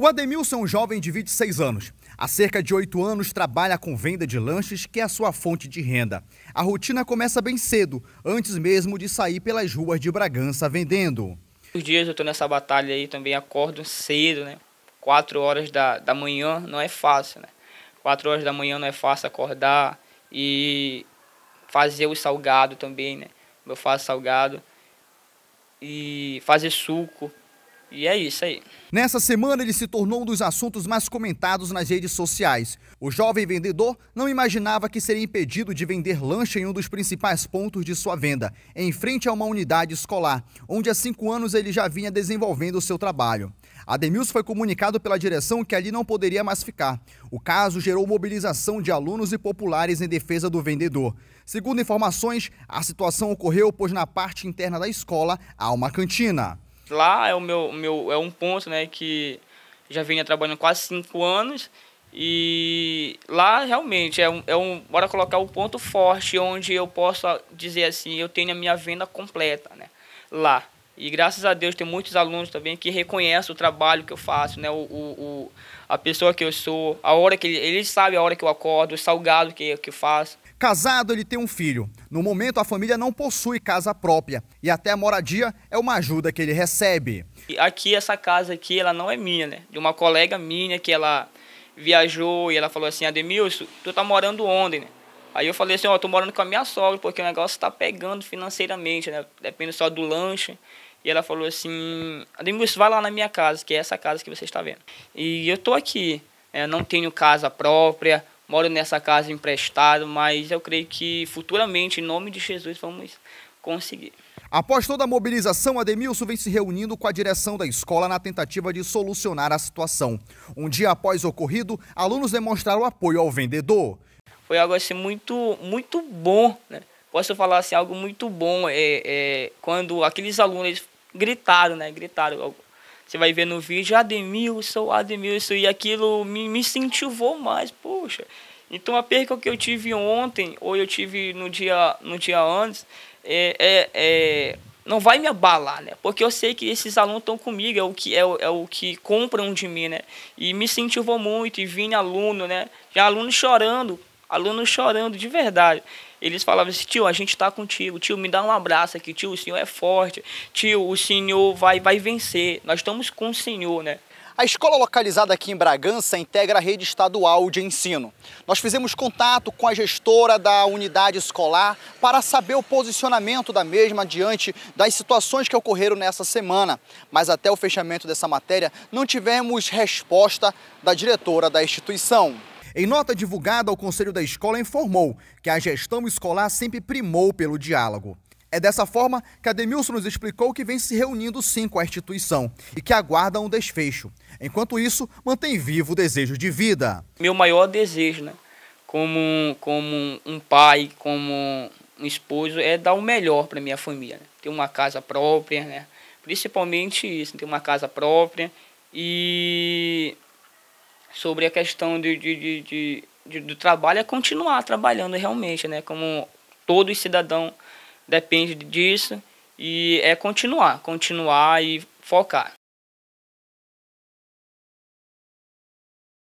O Ademilson é um jovem de 26 anos. Há cerca de oito anos trabalha com venda de lanches, que é a sua fonte de renda. A rotina começa bem cedo, antes mesmo de sair pelas ruas de Bragança vendendo. Os dias eu estou nessa batalha aí também, acordo cedo, né? Quatro horas da, da manhã não é fácil, né? Quatro horas da manhã não é fácil acordar e fazer o salgado também, né? Eu faço salgado e fazer suco. E é isso aí. Nessa semana, ele se tornou um dos assuntos mais comentados nas redes sociais. O jovem vendedor não imaginava que seria impedido de vender lanche em um dos principais pontos de sua venda, em frente a uma unidade escolar, onde há cinco anos ele já vinha desenvolvendo o seu trabalho. Ademilson foi comunicado pela direção que ali não poderia mais ficar. O caso gerou mobilização de alunos e populares em defesa do vendedor. Segundo informações, a situação ocorreu pois na parte interna da escola há uma cantina lá é o meu, meu é um ponto, né, que já vinha trabalhando quase cinco anos e lá realmente é um, é um bora colocar o um ponto forte onde eu posso dizer assim, eu tenho a minha venda completa, né, lá. E graças a Deus tem muitos alunos também que reconhecem o trabalho que eu faço, né? O, o, o a pessoa que eu sou, a hora que ele, ele sabe a hora que eu acordo, o salgado que, que eu faço. Casado, ele tem um filho. No momento, a família não possui casa própria e até a moradia é uma ajuda que ele recebe. Aqui, essa casa aqui, ela não é minha, né? De uma colega minha que ela viajou e ela falou assim, Ademilson, tu tá morando onde, né? Aí eu falei assim, ó, oh, tô morando com a minha sogra, porque o negócio tá pegando financeiramente, né? Depende só do lanche. E ela falou assim, Ademilson, vai lá na minha casa, que é essa casa que você está vendo. E eu tô aqui, né? não tenho casa própria, moro nessa casa emprestado, mas eu creio que futuramente, em nome de Jesus, vamos conseguir. Após toda a mobilização, Ademilson vem se reunindo com a direção da escola na tentativa de solucionar a situação. Um dia após o ocorrido, alunos demonstraram apoio ao vendedor. Foi algo assim muito, muito bom, né? Posso falar assim, algo muito bom é, é quando aqueles alunos gritaram, né? Gritaram você vai ver no vídeo, Ademilson, Ademilson, e aquilo me, me incentivou mais, poxa. Então a perca que eu tive ontem, ou eu tive no dia, no dia antes, é, é, é não vai me abalar, né? Porque eu sei que esses alunos estão comigo, é o que é, o, é o que compram de mim, né? E me incentivou muito, e vim aluno, né? Já aluno chorando alunos chorando de verdade. Eles falavam assim, tio, a gente está contigo, tio, me dá um abraço aqui, tio, o senhor é forte, tio, o senhor vai, vai vencer, nós estamos com o senhor, né? A escola localizada aqui em Bragança integra a rede estadual de ensino. Nós fizemos contato com a gestora da unidade escolar para saber o posicionamento da mesma diante das situações que ocorreram nessa semana. Mas até o fechamento dessa matéria não tivemos resposta da diretora da instituição. Em nota divulgada, o Conselho da Escola informou que a gestão escolar sempre primou pelo diálogo. É dessa forma que Ademilson nos explicou que vem se reunindo sim com a instituição e que aguarda um desfecho. Enquanto isso, mantém vivo o desejo de vida. Meu maior desejo, né, como, como um pai, como um esposo, é dar o melhor para minha família. Né? Ter uma casa própria, né? principalmente isso, ter uma casa própria e sobre a questão de, de, de, de, do trabalho é continuar trabalhando realmente, né? Como todo cidadão depende disso. E é continuar, continuar e focar.